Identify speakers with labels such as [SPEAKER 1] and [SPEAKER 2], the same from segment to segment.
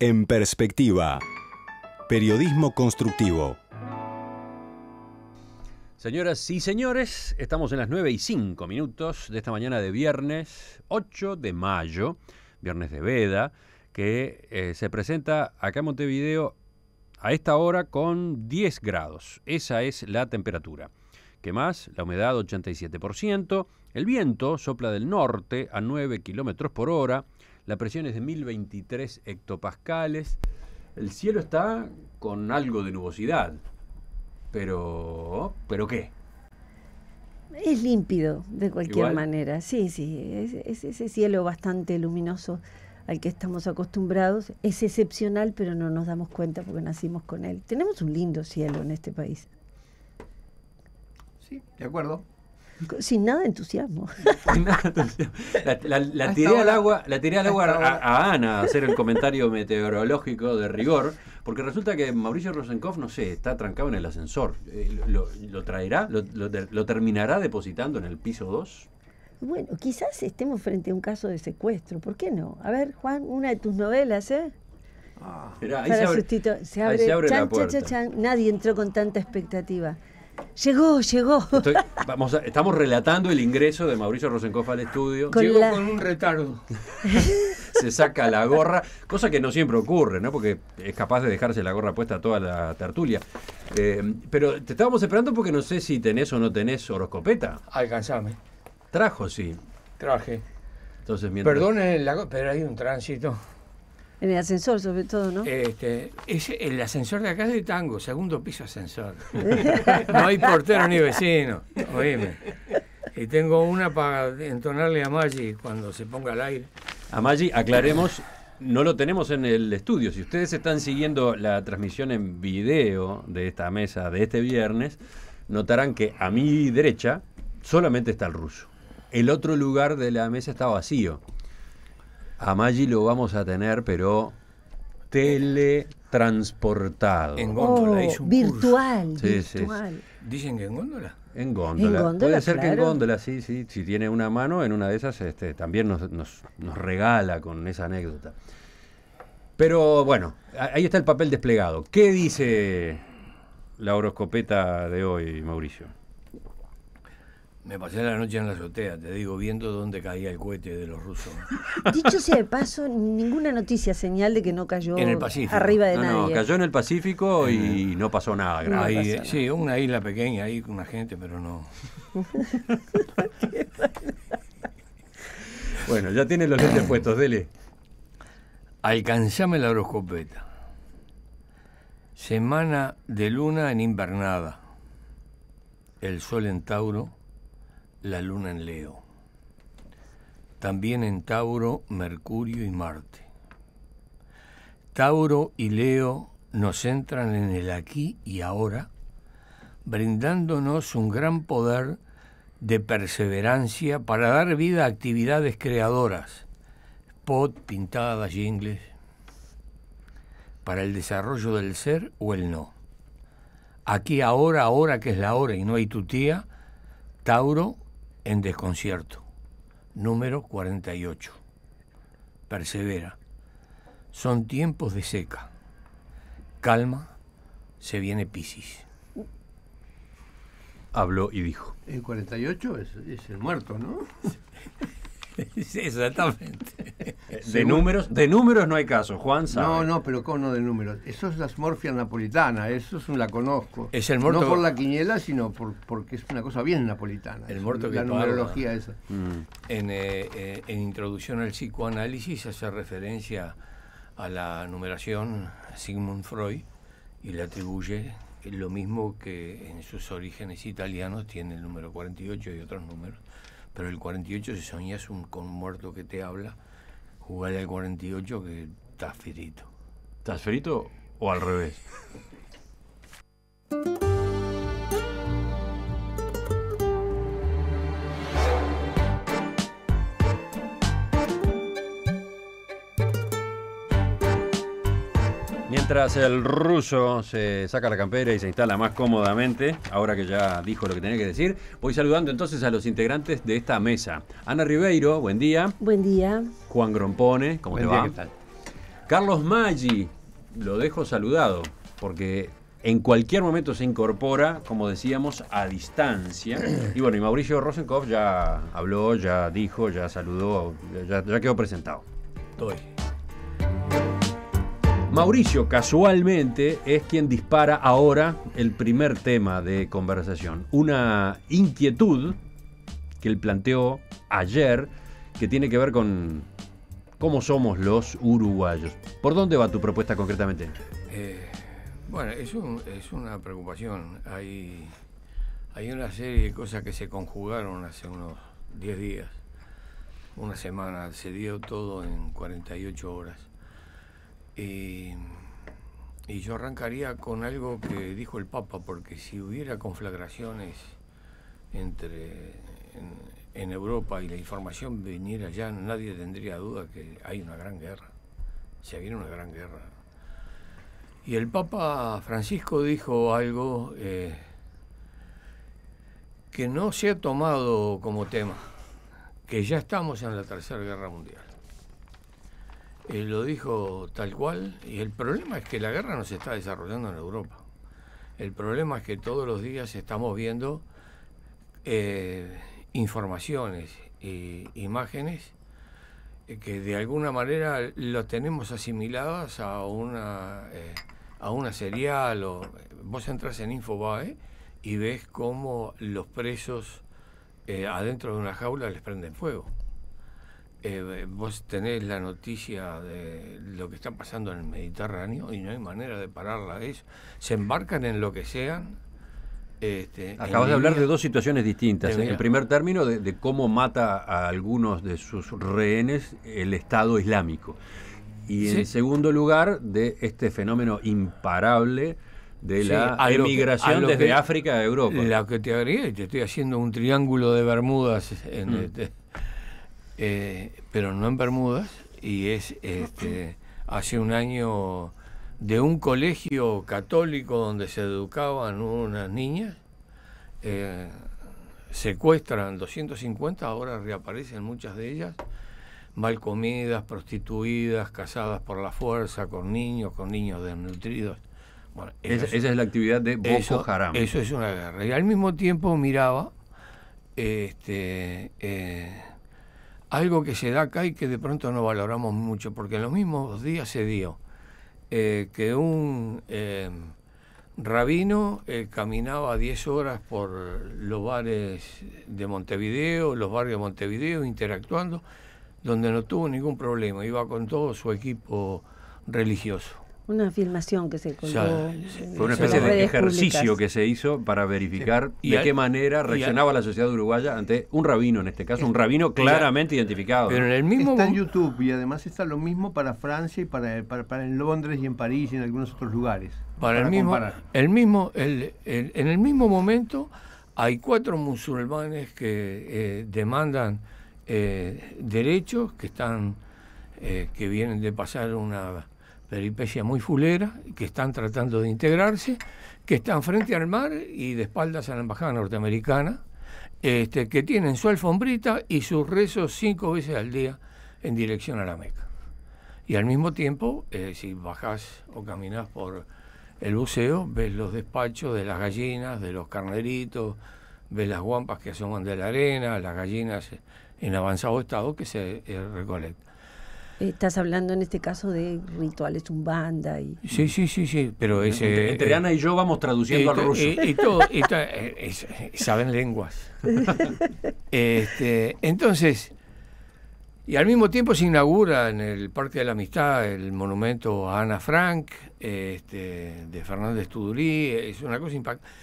[SPEAKER 1] En perspectiva, periodismo constructivo. Señoras y señores, estamos en las 9 y 5 minutos de esta mañana de viernes 8 de mayo, viernes de veda, que eh, se presenta acá en Montevideo a esta hora con 10 grados. Esa es la temperatura. ¿Qué más? La humedad 87%, el viento sopla del norte a 9 kilómetros por hora, la presión es de 1023 hectopascales. El cielo está con algo de nubosidad. Pero, ¿pero qué?
[SPEAKER 2] Es límpido, de cualquier manera. Sí, sí, es, ese cielo bastante luminoso al que estamos acostumbrados. Es excepcional, pero no nos damos cuenta porque nacimos con él. Tenemos un lindo cielo en este país.
[SPEAKER 3] Sí, de acuerdo.
[SPEAKER 2] Sin nada de entusiasmo.
[SPEAKER 1] La, tiré al agua, la tiré al agua a, Ana a hacer el comentario meteorológico de rigor, porque resulta que Mauricio Rosenkopf, no sé, está trancado en el ascensor. Eh, lo, traerá? Lo, terminará depositando en el piso 2?
[SPEAKER 2] Bueno, quizás estemos frente a un caso de secuestro, ¿por qué no? A ver, Juan, una de tus novelas, ¿eh?
[SPEAKER 1] Ah, se
[SPEAKER 2] abre, chan, chan. Nadie entró con tanta expectativa. Llegó, llegó.
[SPEAKER 1] vamos estamos relatando el ingreso de Mauricio Rosenkoff al estudio. llegó con
[SPEAKER 4] un retardo.
[SPEAKER 1] Se saca la gorra, cosa que no siempre ocurre, ¿no? Porque es capaz de dejarse la gorra puesta toda la tertulia. Eh, pero te estábamos esperando porque no sé si tenés o no tenés horoscopeta. Alcanzame. Trajo, sí.
[SPEAKER 4] Traje. Entonces, mientras... Perdonen, la... pero hay un tránsito. En el ascensor, sobre todo, ¿no? Este, es el ascensor de acá es de tango, segundo piso ascensor. no hay portero ni vecino, oíme. Y tengo una para entonarle a Maggi cuando se ponga al aire. A Maggi, aclaremos, no lo tenemos en
[SPEAKER 1] el estudio. Si ustedes están siguiendo la transmisión en video de esta mesa de este viernes, notarán que a mi derecha solamente está el ruso. El otro lugar de la mesa está vacío. A Maggi lo vamos a tener, pero teletransportado. En góndola, oh,
[SPEAKER 4] virtual, virtual. ¿Dicen que en góndola? En
[SPEAKER 1] góndola. Puede ser que en góndola, sí, sí. Si tiene una mano, en una de esas este, también nos, nos regala con esa anécdota. Pero bueno, ahí está el papel desplegado. ¿Qué dice la horoscopeta
[SPEAKER 4] de hoy, Mauricio? Me pasé la noche en la azotea, te digo, viendo dónde caía el cohete de los rusos.
[SPEAKER 1] Dicho
[SPEAKER 2] sea de paso, ninguna noticia señal de que no cayó arriba de nadie. No,
[SPEAKER 1] cayó en el Pacífico ah. y no pasó nada grave. Sí,
[SPEAKER 4] una isla pequeña ahí con una gente, pero no. bueno, ya tiene los lentes puestos, dele. Alcanzame la horoscopeta. Semana de luna en invernada. El sol en Tauro la luna en Leo. También en Tauro, Mercurio y Marte. Tauro y Leo nos entran en el aquí y ahora, brindándonos un gran poder de perseverancia para dar vida a actividades creadoras, spot, pintadas, jingles, para el desarrollo del ser o el no. Aquí ahora, ahora que es la hora y no hay tu tía, Tauro en desconcierto, número 48. Persevera. Son tiempos de seca. Calma, se viene Piscis. Habló y dijo.
[SPEAKER 3] El 48 es, es el muerto, ¿no? exactamente. Eh, de números,
[SPEAKER 1] de números no hay caso, Juan sabe. No,
[SPEAKER 3] no, pero ¿cómo no de números? Eso es la smorfia napolitana, eso es la conozco. No por la quiniela, sino por, porque es una cosa bien napolitana. El morto La numerología esa. Mm.
[SPEAKER 4] Eh, eh, en Introducción al Psicoanálisis hace referencia a la numeración Sigmund Freud y le atribuye lo mismo que en sus orígenes italianos tiene el número 48 y otros números pero el 48, si soñas un, con muerto que te habla, jugar el 48 que estás ferito. ¿Estás ferito o al revés?
[SPEAKER 1] Mientras el ruso se saca la campera y se instala más cómodamente, ahora que ya dijo lo que tenía que decir, voy saludando entonces a los integrantes de esta mesa. Ana Ribeiro, buen día.
[SPEAKER 2] Buen día.
[SPEAKER 1] Juan Grompone, ¿cómo te va? ¿qué tal? Carlos Maggi, lo dejo saludado, porque en cualquier momento se incorpora, como decíamos, a distancia. Y bueno, y Mauricio Rosenkopf ya habló, ya dijo, ya saludó, ya, ya quedó presentado. Estoy. Mauricio casualmente es quien dispara ahora el primer tema de conversación, una inquietud que él planteó ayer que tiene que ver con cómo somos los uruguayos. ¿Por dónde va tu propuesta concretamente?
[SPEAKER 4] Eh, bueno, es, una preocupación. Hay, hay una serie de cosas que se conjugaron hace unos 10 días, una semana, se dio todo en 48 horas. Eh, y yo arrancaría con algo que dijo el Papa, porque si hubiera conflagraciones entre en, Europa y la información viniera ya, nadie tendría duda que hay una gran guerra. Se viene una gran guerra. Y el Papa Francisco dijo algo eh, que no se ha tomado como tema, que ya estamos en la Tercera Guerra Mundial. Eh, lo dijo tal cual. Y el problema es que la guerra no se está desarrollando en Europa. El problema es que todos los días estamos viendo eh, informaciones e imágenes eh, que de alguna manera lo tenemos asimiladas a una a una serial o vos entras en Infobae y ves cómo los presos adentro de una jaula les prenden fuego. Eh, vos tenés la noticia de lo que está pasando en el Mediterráneo y no hay manera de pararla. Es, se embarcan en lo que sean. Este, Acabas de hablar de
[SPEAKER 1] dos situaciones distintas. En ¿eh? primer
[SPEAKER 4] término, de, cómo mata a
[SPEAKER 1] algunos de sus rehenes el Estado Islámico. Y en segundo
[SPEAKER 4] lugar, de este fenómeno imparable de la emigración desde África a Europa. La que te agregué, te estoy haciendo un triángulo de Bermudas en mm. este eh, pero no en Bermudas, y es este, hace un año de un colegio católico donde se educaban unas niñas, eh, secuestran 250, ahora reaparecen muchas de ellas, mal comidas, prostituidas, casadas por la fuerza, con niños, con niños desnutridos. Bueno, esa, es, la actividad de Boko eso, Eso es una guerra. Y al mismo tiempo miraba este, eh, algo que se da acá y que de pronto no valoramos mucho, porque en los mismos días se dio eh, que un eh, rabino eh, caminaba 10 horas por los bares de Montevideo, los barrios de Montevideo, interactuando, donde no tuvo ningún problema, iba con todo su equipo religioso.
[SPEAKER 2] Una afirmación que se colgó. fue una especie de ejercicio
[SPEAKER 4] que se hizo
[SPEAKER 1] para verificar de qué manera reaccionaba la sociedad uruguaya ante un rabino, en este caso, un rabino
[SPEAKER 3] claramente
[SPEAKER 4] identificado. Pero en el mismo está en
[SPEAKER 3] YouTube y además está lo mismo para Francia y para, para, en Londres y en París y en algunos otros lugares. Para, el mismo,
[SPEAKER 4] el mismo el, en el mismo momento hay cuatro musulmanes que eh, demandan eh, derechos que están eh, que vienen de pasar una peripecia muy fulera, que están tratando de integrarse, que están frente al mar y de espaldas a la embajada norteamericana, este, que tienen su alfombrita y sus rezos cinco veces al día en dirección a la Meca. Y al mismo tiempo, eh, si bajás o caminás por el buceo, ves los despachos de las gallinas, de los carneritos, ves las guampas que asoman de la arena, las gallinas en avanzado estado que se eh, recolectan.
[SPEAKER 2] Estás hablando en este caso de rituales umbanda y sí
[SPEAKER 4] sí sí sí, pero entre, eh, Ana y yo vamos traduciendo al ruso y, eh, todo, eh, saben lenguas. Este, entonces y al mismo tiempo se inaugura en el Parque de la Amistad el monumento a Ana Frank este, de Fernández Tudurí es una cosa impactante.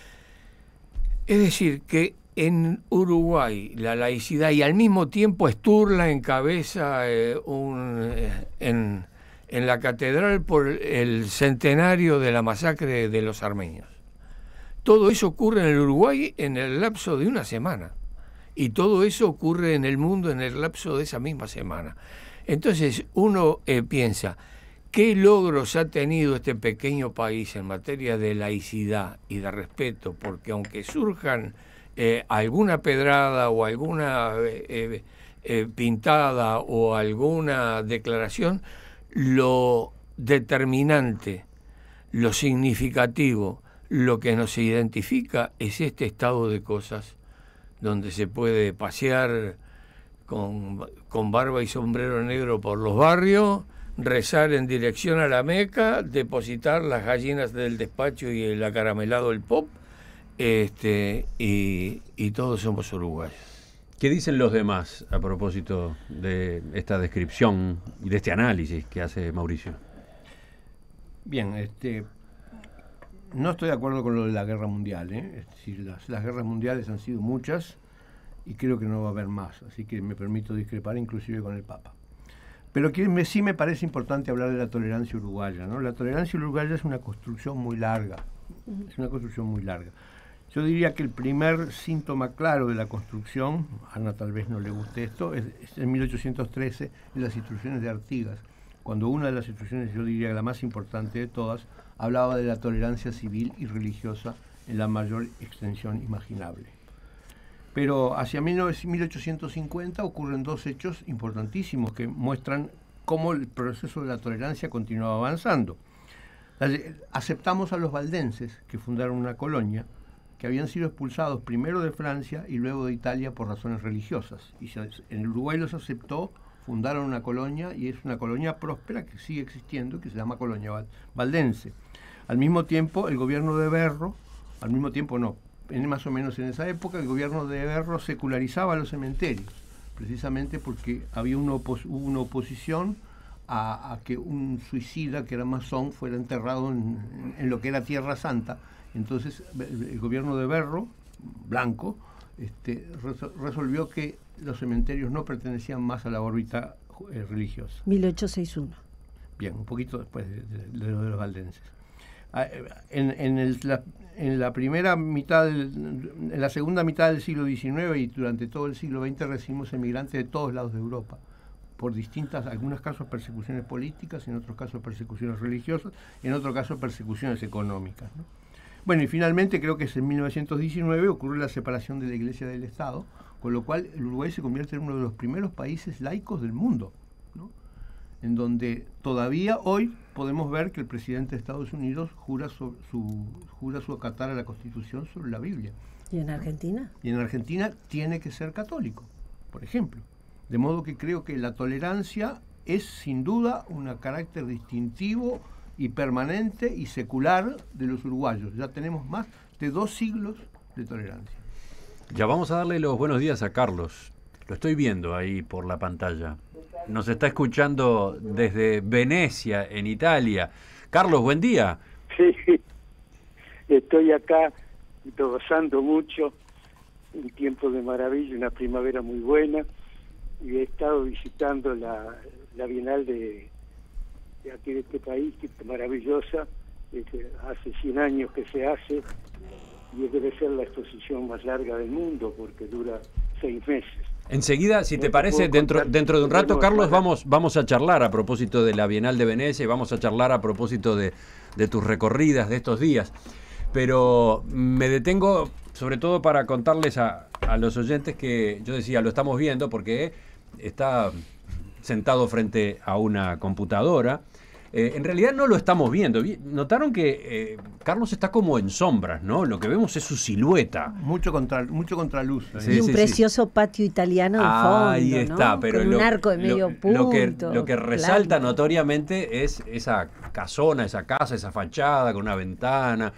[SPEAKER 4] Es decir que en Uruguay la laicidad y al mismo tiempo esturla en cabeza eh, eh, en, la catedral por el centenario de la masacre de los armenios. Todo eso ocurre en el Uruguay en el lapso de una semana y todo eso ocurre en el mundo en el lapso de esa misma semana. Entonces uno eh, piensa, ¿qué logros ha tenido este pequeño país en materia de laicidad y de respeto? Porque aunque surjan eh, alguna pedrada o alguna eh, eh, pintada o alguna declaración, lo determinante, lo significativo, lo que nos identifica es este estado de cosas donde se puede pasear con, con barba y sombrero negro por los barrios, rezar en dirección a la Meca, depositar las gallinas del despacho y el acaramelado el pop, este, y, todos somos uruguayos. ¿Qué dicen los demás a
[SPEAKER 1] propósito de esta descripción y de este análisis que hace Mauricio?
[SPEAKER 3] Bien, este, no estoy de acuerdo con lo de la guerra mundial. ¿eh? las, guerras mundiales han sido muchas y creo que no va a haber más. Así que me permito discrepar inclusive con el Papa. Pero sí me parece importante hablar de la tolerancia uruguaya. ¿no? La tolerancia uruguaya es una construcción muy larga. Es una construcción muy larga. Yo diría que el primer síntoma claro de la construcción, Ana tal vez no le guste esto, es, en 1813 en las instrucciones de Artigas, cuando una de las instrucciones, yo diría la más importante de todas, hablaba de la tolerancia civil y religiosa en la mayor extensión imaginable. Pero hacia 1850 ocurren dos hechos importantísimos que muestran cómo el proceso de la tolerancia continuaba avanzando. Aceptamos a los valdenses, que fundaron una colonia, que habían sido expulsados primero de Francia y luego de Italia por razones religiosas. Y en Uruguay los aceptó, fundaron una colonia y es una colonia próspera que sigue existiendo, que se llama Colonia Valdense. Al mismo tiempo, el gobierno de Berro, al mismo tiempo no, en, más o menos en esa época, el gobierno de Berro secularizaba los cementerios, precisamente porque había una, una oposición a, que un suicida que era masón fuera enterrado en, lo que era Tierra Santa entonces el gobierno de Berro, blanco, este, resolvió que los cementerios no pertenecían más a la órbita eh, religiosa.
[SPEAKER 2] 1861.
[SPEAKER 3] Bien, un poquito después de, de los valdenses. Ah, eh, en, la, primera mitad, en la segunda mitad del siglo XIX y durante todo el siglo XX recibimos emigrantes de todos lados de Europa por distintas, algunos casos persecuciones políticas, en otros casos persecuciones religiosas, en otros casos persecuciones económicas. ¿no? Bueno, y finalmente creo que es en 1919 ocurre la separación de la Iglesia del Estado, con lo cual el Uruguay se convierte en uno de los primeros países laicos del mundo, ¿no? en donde todavía hoy podemos ver que el presidente de Estados Unidos jura su, jura su acatar a la Constitución sobre la Biblia.
[SPEAKER 2] ¿Y en Argentina?
[SPEAKER 3] Y en Argentina tiene que ser católico, por ejemplo. De modo que creo que la tolerancia es sin duda un carácter distintivo y permanente y secular de los uruguayos. Ya tenemos más de dos siglos de tolerancia.
[SPEAKER 1] Ya vamos a darle los buenos días a Carlos. Lo estoy viendo ahí por la pantalla. Nos está escuchando desde Venecia, en Italia. Carlos, buen día.
[SPEAKER 5] Sí, estoy acá gozando mucho, un tiempo de maravilla, una primavera muy buena, y he estado visitando la, la Bienal de, este, aquí de este país, que maravillosa, este, hace 100 años que se hace y debe ser la exposición más larga del mundo porque dura seis meses.
[SPEAKER 1] Enseguida, si te, parece, dentro, dentro de un rato, Carlos, vamos, vamos a charlar a propósito de la Bienal de Venecia y vamos a charlar a propósito de, de tus recorridas de estos días. Pero me detengo sobre todo para contarles a, a los oyentes que yo decía, lo estamos viendo porque está sentado frente a una computadora eh, en realidad no lo estamos viendo. Notaron que eh, Carlos está como en sombras, ¿no? Lo que vemos es su silueta. Mucho contra, mucho contraluz. un precioso
[SPEAKER 2] patio italiano de fondo. Ahí está, pero Con lo, un arco de medio Lo que, resalta
[SPEAKER 1] notoriamente es esa casona, esa casa, esa fachada con una ventana,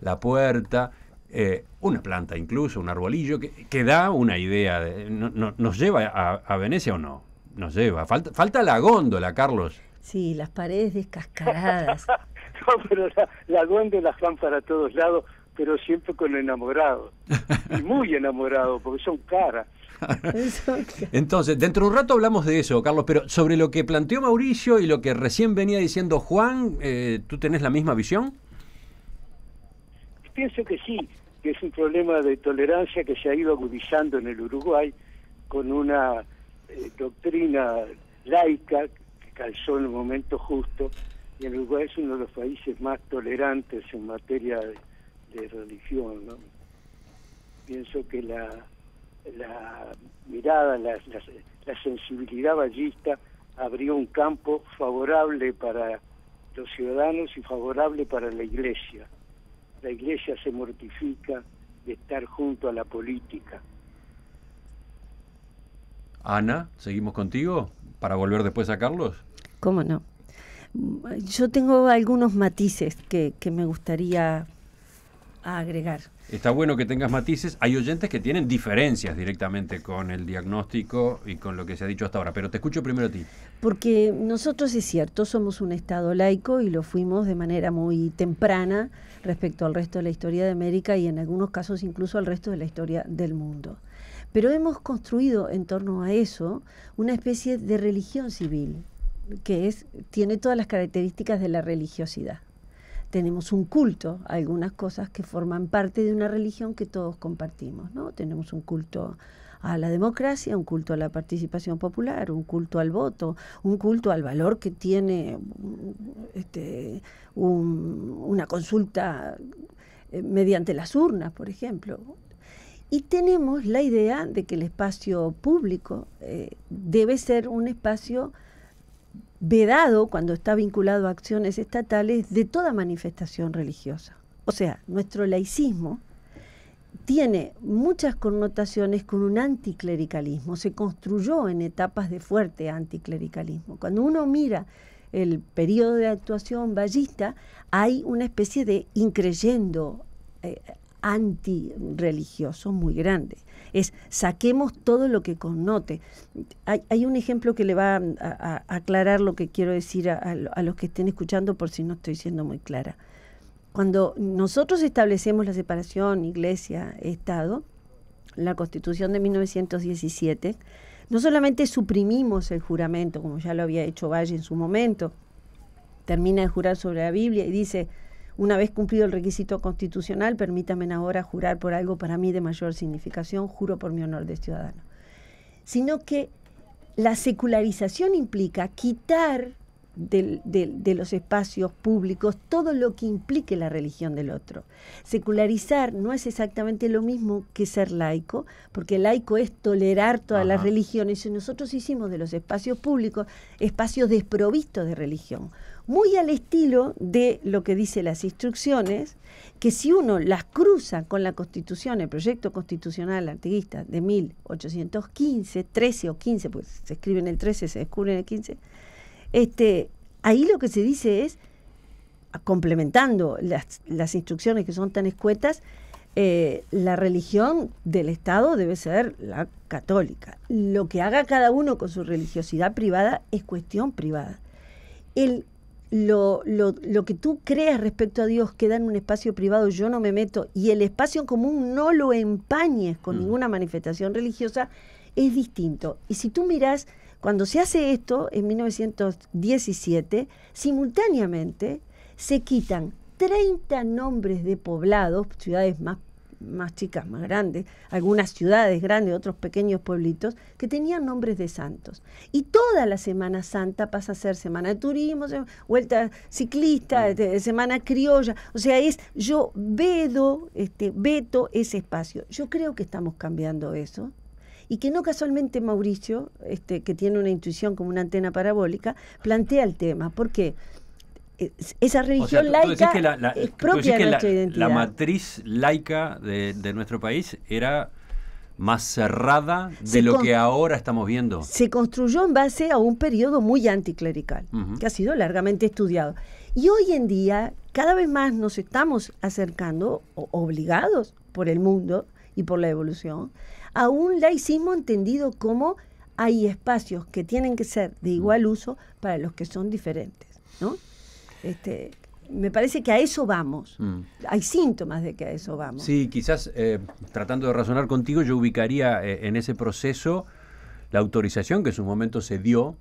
[SPEAKER 1] la puerta. Eh, una planta incluso, un arbolillo, que, da una idea. ¿Nos lleva a, Venecia o no? Nos lleva. falta la góndola, Carlos.
[SPEAKER 2] Sí, las paredes descascaradas.
[SPEAKER 5] no, pero la, la duende las van para todos lados, pero siempre con enamorados. Y muy enamorados, porque son caras.
[SPEAKER 1] Entonces, dentro de un rato hablamos de eso, Carlos, pero sobre lo que planteó Mauricio y lo que recién venía diciendo Juan, eh, ¿tú tenés la misma visión?
[SPEAKER 5] Pienso que sí, que es un problema de tolerancia que se ha ido agudizando en el Uruguay con una eh, doctrina laica calzó en el momento justo y el Uruguay es uno de los países más tolerantes en materia de, religión. Pienso que la, la mirada, la, la, sensibilidad ballista abrió un campo favorable para los ciudadanos y favorable para la iglesia. La iglesia se mortifica de estar junto a la política.
[SPEAKER 1] Ana, ¿seguimos contigo? para volver después a Carlos?
[SPEAKER 2] ¿Cómo no? Yo tengo algunos matices que, me gustaría agregar.
[SPEAKER 1] Está bueno que tengas matices. Hay oyentes que tienen diferencias directamente con el diagnóstico y con lo que se ha dicho hasta ahora, pero te escucho primero a ti.
[SPEAKER 2] Porque nosotros es cierto, somos un Estado laico y lo fuimos de manera muy temprana respecto al resto de la historia de América y en algunos casos incluso al resto de la historia del mundo. Pero hemos construido en torno a eso una especie de religión civil, que es, tiene todas las características de la religiosidad. Tenemos un culto, algunas cosas que forman parte de una religión que todos compartimos, ¿no? Tenemos un culto a la democracia, un culto a la participación popular, un culto al voto, un culto al valor que tiene este, una consulta eh, mediante las urnas, por ejemplo, y tenemos la idea de que el espacio público eh, debe ser un espacio vedado cuando está vinculado a acciones estatales de toda manifestación religiosa. O sea, nuestro laicismo tiene muchas connotaciones con un anticlericalismo, se construyó en etapas de fuerte anticlericalismo. Cuando uno mira el periodo de actuación ballista, hay una especie de increyendo eh, antirreligioso muy grande. Es saquemos todo lo que connote. Hay, un ejemplo que le va a, aclarar lo que quiero decir a, a, los que estén escuchando por si no estoy siendo muy clara. Cuando nosotros establecemos la separación iglesia-estado, la constitución de 1917, no solamente suprimimos el juramento, como ya lo había hecho Valle en su momento, termina de jurar sobre la Biblia y dice, una vez cumplido el requisito constitucional, permítanme ahora jurar por algo para mí de mayor significación, juro por mi honor de ciudadano. Sino que la secularización implica quitar de, los espacios públicos, todo lo que implique la religión del otro. Secularizar no es exactamente lo mismo que ser laico, porque laico es tolerar todas las religiones y nosotros hicimos de los espacios públicos espacios desprovistos de religión muy al estilo de lo que dice las instrucciones, que si uno las cruza con la Constitución, el proyecto constitucional artiguista de 1815, 13 o 15, pues se escribe en el 13, se descubre en el 15, este, ahí lo que se dice es, complementando las, las instrucciones que son tan escuetas, eh, la religión del Estado debe ser la católica. Lo que haga cada uno con su religiosidad privada es cuestión privada. El lo, lo, lo, que tú creas respecto a Dios queda en un espacio privado, yo no me meto, y el espacio en común no lo empañes con mm. ninguna manifestación religiosa, es distinto. Y si tú miras, cuando se hace esto, en 1917, simultáneamente se quitan 30 nombres de poblados, ciudades más más chicas, más grandes, algunas ciudades grandes, otros pequeños pueblitos, que tenían nombres de santos. Y toda la Semana Santa pasa a ser Semana de Turismo, Vuelta Ciclista, mm. este, Semana Criolla. O sea, es yo vedo, este, veto ese espacio. Yo creo que estamos cambiando eso y que no casualmente Mauricio, este, que tiene una intuición como una antena parabólica, plantea el tema. ¿Por qué? Porque eh, esa religión laica es propia de la, identidad. La
[SPEAKER 1] matriz laica de, nuestro país era más cerrada de lo que ahora estamos viendo. Se
[SPEAKER 2] construyó en base a un periodo muy anticlerical, que ha sido largamente estudiado. Y hoy en día cada vez más nos estamos acercando, obligados por el mundo y por la evolución, a un laicismo entendido como hay espacios que tienen que ser de igual uso para los que son diferentes. ¿no? Este, me parece que a eso vamos. Mm. Hay síntomas de que a eso vamos.
[SPEAKER 1] Sí, quizás eh, tratando de razonar contigo, yo ubicaría eh, en ese proceso la autorización que en su momento se dio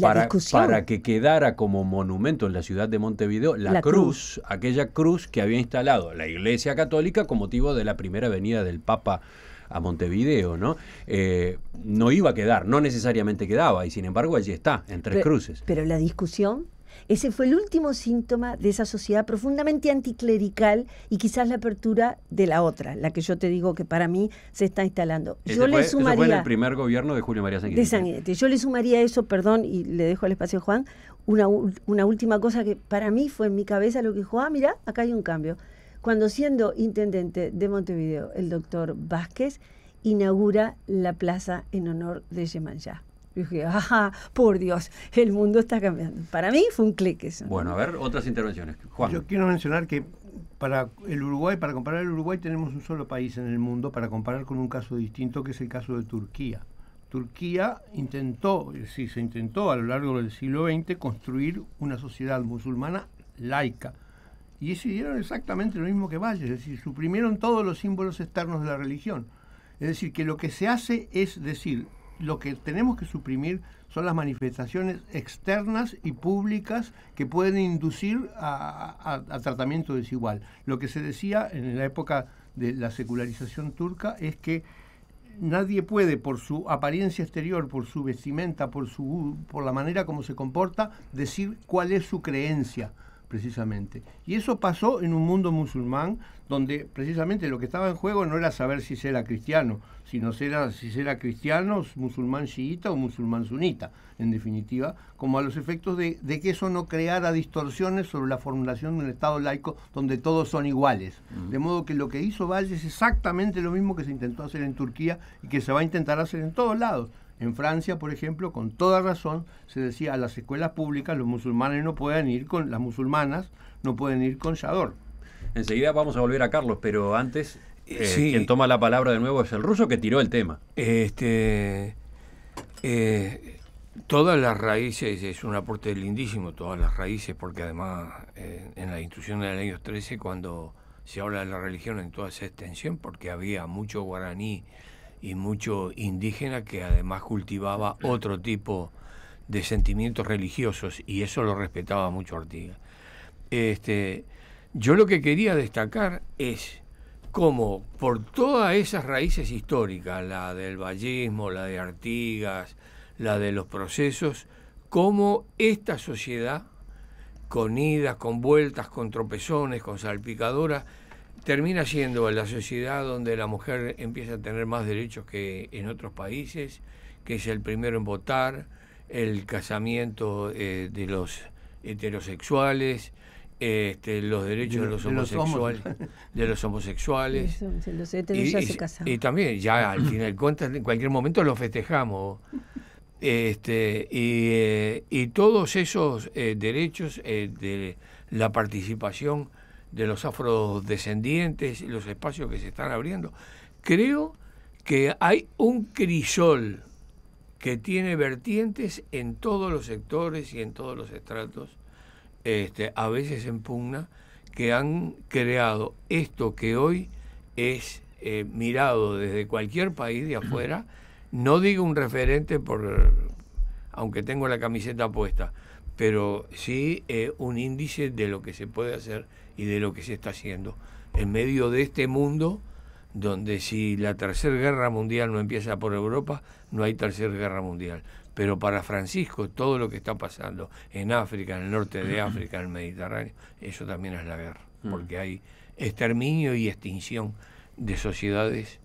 [SPEAKER 1] para, que quedara como monumento en la ciudad de Montevideo la, cruz, aquella cruz que había instalado la Iglesia Católica con motivo de la primera venida del Papa a Montevideo, ¿no? Eh, no iba a quedar, no necesariamente quedaba, y sin embargo allí está, en tres cruces.
[SPEAKER 2] Pero la discusión ese fue el último síntoma de esa sociedad profundamente anticlerical y quizás la apertura de la otra, la que yo te digo que para mí se está instalando. yo le sumaría, eso fue el
[SPEAKER 1] primer gobierno de Julio María Sanguinetti.
[SPEAKER 2] Yo le sumaría eso, perdón, y le dejo el espacio a Juan, una, una última cosa que para mí fue en mi cabeza lo que dijo, ah, mira, acá hay un cambio. Cuando siendo intendente de Montevideo, el doctor Vázquez inaugura la plaza en honor de Yemanjá. Yo dije, por Dios, el mundo está cambiando. Para mí fue un clic eso. Bueno, a ver,
[SPEAKER 3] otras intervenciones. Juan. Yo quiero mencionar que para el Uruguay, para comparar el Uruguay, tenemos un solo país en el mundo para comparar con un caso distinto, que es el caso de Turquía. Turquía intentó, sí, se intentó a lo largo del siglo XX construir una sociedad musulmana laica. Y hicieron exactamente lo mismo que Valle, es decir, suprimieron todos los símbolos externos de la religión. Es decir, que lo que se hace es decir, lo que tenemos que suprimir son las manifestaciones externas y públicas que pueden inducir a, tratamiento desigual. Lo que se decía en la época de la secularización turca es que nadie puede, por su apariencia exterior, por su vestimenta, por, su, por la manera como se comporta, decir cuál es su creencia precisamente. Y eso pasó en un mundo musulmán donde precisamente lo que estaba en juego no era saber si era cristiano, sino si era, se era cristiano, musulmán chiita o musulmán sunita, en definitiva, como a los efectos de, que eso no creara distorsiones sobre la formulación de un Estado laico donde todos son iguales. Mm. De modo que lo que hizo Valle es exactamente lo mismo que se intentó hacer en Turquía y que se va a intentar hacer en todos lados en Francia, por ejemplo, con toda razón se decía a las escuelas públicas los musulmanes no pueden ir con las musulmanas no pueden ir con Shador.
[SPEAKER 1] Enseguida vamos a volver a Carlos, pero antes eh, eh, quien
[SPEAKER 4] toma la palabra de nuevo es el ruso que tiró el tema. Este eh, todas las raíces es un aporte lindísimo, todas las raíces, porque además en la institución del año 13 cuando se habla de la religión en toda esa extensión, porque había mucho guaraní y mucho indígena que además cultivaba otro tipo de sentimientos religiosos y eso lo respetaba mucho Artigas. Este, yo lo que quería destacar es cómo por todas esas raíces históricas, la del vallismo, la de Artigas, la de los procesos, cómo esta sociedad, con idas, con vueltas, con tropezones, con salpicaduras, termina siendo la sociedad donde la mujer empieza a tener más derechos que en otros países, que es el primero en votar, el casamiento eh, de los heterosexuales, este, los derechos de, los, homosexuales, de los homosexuales. y, también, ya al final cuentas, en cualquier momento lo festejamos. Este, y, eh, todos esos eh, derechos de la participación de los afrodescendientes y los espacios que se están abriendo. Creo que hay un crisol que tiene vertientes en todos los sectores y en todos los estratos, este, a veces en pugna, que han creado esto que hoy es eh, mirado desde cualquier país de afuera, no digo un referente por aunque tengo la camiseta puesta, pero sí eh, un índice de lo que se puede hacer y de lo que se está haciendo. En medio de este mundo donde si la tercera guerra mundial no empieza por Europa, no hay tercera guerra mundial. Pero para Francisco, todo lo que está pasando en África, en el norte de África, en el Mediterráneo, eso también es la guerra, mm. porque hay exterminio y extinción de sociedades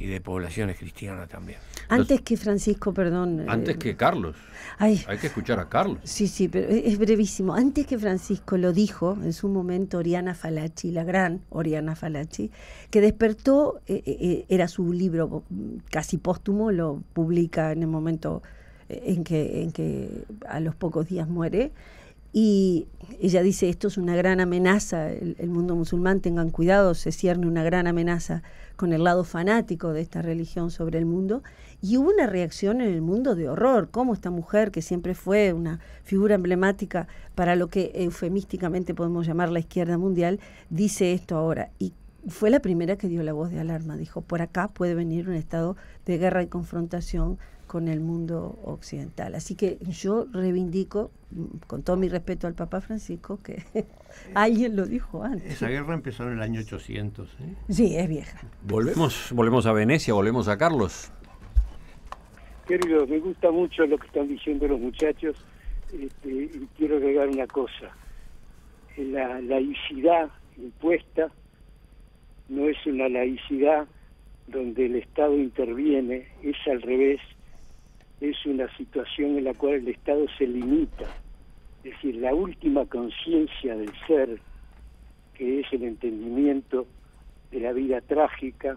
[SPEAKER 4] y de poblaciones cristianas también. Antes
[SPEAKER 2] que Francisco, perdón. Eh, Antes que
[SPEAKER 4] Carlos. hay que escuchar a Carlos.
[SPEAKER 2] Sí, sí, pero es brevísimo. Antes que Francisco lo dijo en su momento Oriana Falachi, la gran Oriana Falachi, que despertó, eh, eh, era su libro mm, casi póstumo, lo publica en el momento en que, en que a los pocos días muere. Y ella dice, esto es una gran amenaza, el, el mundo musulmán, tengan cuidado, se cierne una gran amenaza con el lado fanático de esta religión sobre el mundo, y hubo una reacción en el mundo de horror, como esta mujer que siempre fue una figura emblemática para lo que eufemísticamente podemos llamar la izquierda mundial, dice esto ahora. Y fue la primera que dio la voz de alarma, dijo, por acá puede venir un estado de guerra y confrontación con el mundo occidental. Así que yo reivindico, mm, con todo mi respeto al Papa Francisco, que alguien lo dijo antes. Esa
[SPEAKER 3] guerra empezó en el año 800. ¿eh? Sí, es vieja.
[SPEAKER 1] Volvemos, volvemos a Venecia, volvemos a Carlos.
[SPEAKER 5] Queridos, me gusta mucho lo que están diciendo los muchachos este, y quiero agregar una cosa. La laicidad impuesta no es una laicidad donde el Estado interviene, es al revés, es una situación en la cual el Estado se limita. Es decir, la última conciencia del ser, que es el entendimiento de la vida trágica,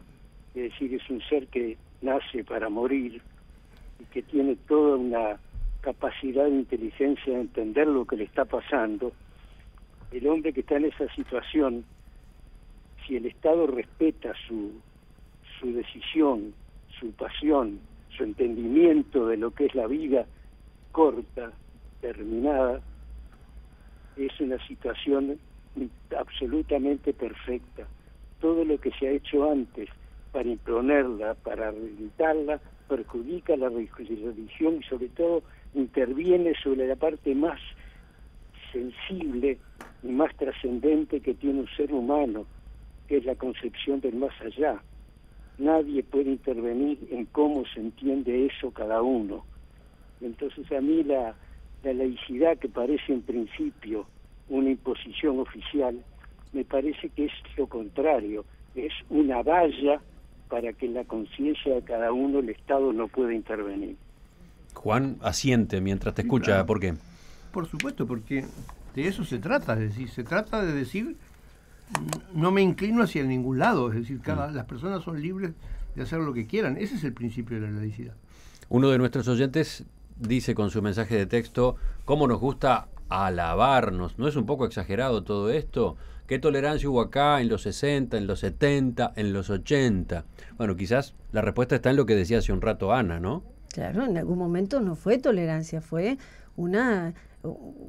[SPEAKER 5] es decir, es un ser que nace para morir y que tiene toda una capacidad de inteligencia de entender lo que le está pasando, el hombre que está en esa situación, si el Estado respeta su, su decisión, su pasión, su entendimiento de lo que es la vida corta, terminada, es una situación absolutamente perfecta. Todo lo que se ha hecho antes para imponerla, para reeditarla, perjudica la religión y sobre todo interviene sobre la parte más sensible y más trascendente que tiene un ser humano, que es la concepción del más allá nadie puede intervenir en cómo se entiende eso cada uno. Entonces a mí la, laicidad que parece en principio una imposición oficial, me parece que es lo contrario, es una valla para que la conciencia de cada uno, el Estado, no pueda intervenir.
[SPEAKER 1] Juan asiente mientras te escucha, ¿por qué?
[SPEAKER 3] Por supuesto, porque de eso se trata, es decir, se trata de decir no me inclino hacia ningún lado, es decir, cada, mm. las personas son libres de hacer lo que quieran. Ese es el principio de la laicidad.
[SPEAKER 1] Uno de nuestros oyentes dice con su mensaje de texto, ¿cómo nos gusta alabarnos? ¿No es un poco exagerado todo esto? ¿Qué tolerancia hubo acá en los 60, en los 70, en los 80? Bueno, quizás la respuesta está en lo que decía hace un rato Ana, ¿no?
[SPEAKER 2] Claro, en algún momento no fue tolerancia, fue una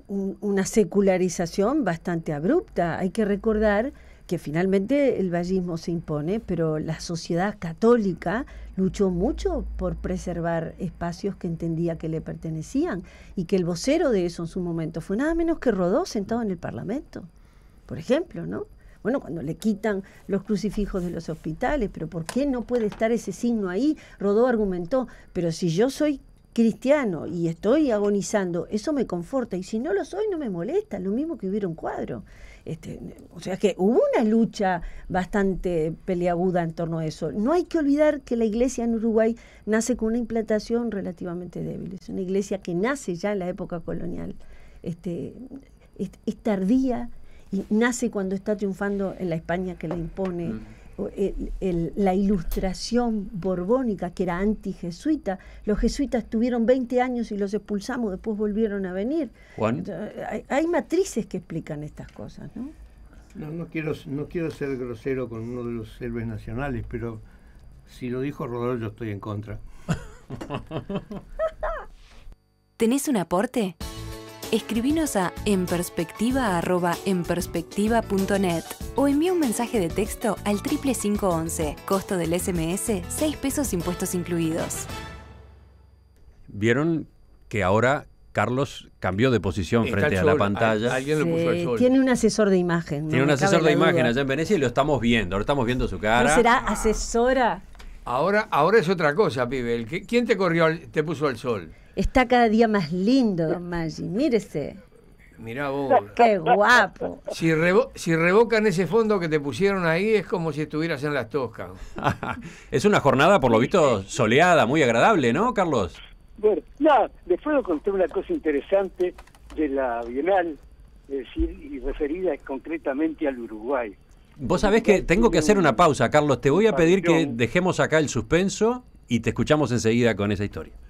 [SPEAKER 2] una secularización bastante abrupta. Hay que recordar que finalmente el vallismo se impone, pero la sociedad católica luchó mucho por preservar espacios que entendía que le pertenecían y que el vocero de eso en su momento fue nada menos que Rodó sentado en el Parlamento, por ejemplo, ¿no? Bueno, cuando le quitan los crucifijos de los hospitales, pero ¿por qué no puede estar ese signo ahí? Rodó argumentó, pero si yo soy cristiano y estoy agonizando, eso me conforta. Y si no lo soy, no me molesta, lo mismo que hubiera un cuadro. Este, o sea que hubo una lucha bastante peleaguda en torno a eso. No hay que olvidar que la iglesia en Uruguay nace con una implantación relativamente débil. Es una iglesia que nace ya en la época colonial. Este, es, tardía y nace cuando está triunfando en la España que la impone el, la ilustración borbónica, que era antijesuita. Los jesuitas tuvieron 20 años y los expulsamos, después volvieron a venir. Hay, matrices que explican estas cosas,
[SPEAKER 3] ¿no? No, quiero, no quiero ser grosero con uno de los héroes nacionales, pero si lo dijo Rodolfo, yo estoy en contra.
[SPEAKER 2] ¿Tenés un aporte? Escribinos a enperspectiva.enperspectiva.net o envía un mensaje de texto al 511. costo del SMS 6 pesos impuestos incluidos.
[SPEAKER 1] ¿Vieron que ahora Carlos cambió de posición frente a la pantalla. Tiene
[SPEAKER 2] un asesor de imagen. Tiene un asesor de imagen allá
[SPEAKER 4] en Venecia y lo estamos viendo. Ahora estamos viendo su cara. será
[SPEAKER 2] asesora?
[SPEAKER 4] Ahora, ahora es otra cosa, pibe. ¿Quién te corrió, te puso al sol?
[SPEAKER 2] Está cada día más lindo, don Maggi, mírese. Mirá vos. Qué guapo.
[SPEAKER 4] Si, revocan ese fondo que te pusieron ahí, es como si estuvieras en las toscas.
[SPEAKER 1] es una jornada, por lo visto, soleada, muy agradable, ¿no, Carlos?
[SPEAKER 4] Bueno, nada,
[SPEAKER 5] después una cosa interesante de la Bienal, es decir, y referida concretamente al Uruguay.
[SPEAKER 1] Vos sabés que tengo que hacer una pausa, Carlos. Te voy a pedir que
[SPEAKER 4] dejemos acá el suspenso y te escuchamos enseguida con esa historia.